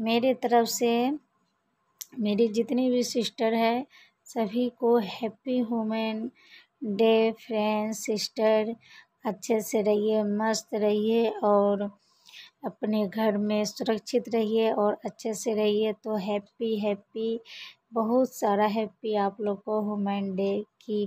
मेरे तरफ से मेरी जितनी भी सिस्टर है सभी को happy women day friend sister अच्छे से रहिए मस्त रहिए और अपने घर में सुरक्षित रहिए और अच्छे से रहिए तो हैप्पी हैप्पी बहुत सारा हैप्पी आप लोग को वूमेन डे की